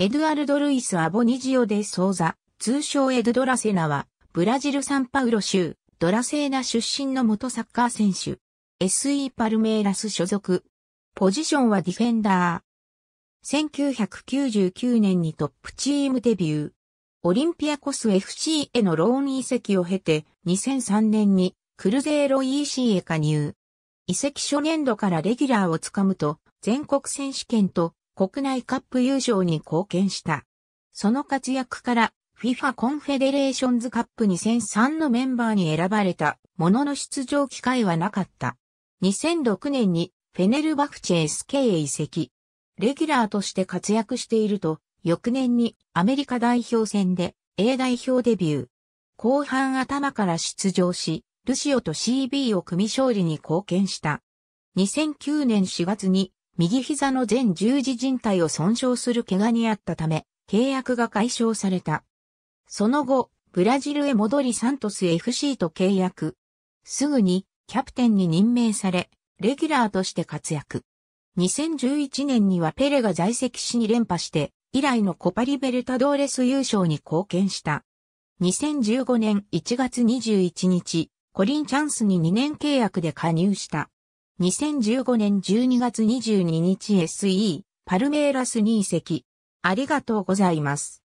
エドゥアルド・ルイス・アボニジオ・デ・ソーザ、通称エド・ドラセナは、ブラジル・サンパウロ州、ドラセーナ出身の元サッカー選手。SE パルメイラス所属。ポジションはディフェンダー。1999年にトップチームデビュー。オリンピアコス FC へのローン移籍を経て、2003年にクルゼーロ EC へ加入。移籍初年度からレギュラーをつかむと、全国選手権と国内カップ優勝に貢献した。その活躍から FIFA コンフェデレーションズカップ2003のメンバーに選ばれたものの出場機会はなかった。2006年にフェネルバフチェ SK へ移籍。レギュラーとして活躍していると、翌年にアメリカ代表戦で A 代表デビュー。後半頭から出場し、ルシオと CB を組み勝利に貢献した。2009年4月に右膝の全十字靭帯を損傷する怪我にあったため、契約が解消された。その後、ブラジルへ戻りサントス FC と契約。すぐに、キャプテンに任命され、レギュラーとして活躍。2011年にはペレが在籍しに連覇して、以来のコパリベルタドーレス優勝に貢献した。2015年1月21日、コリンチャンスに2年契約で加入した。2015年12月22日 SE、パルメーラスに移籍。ありがとうございます。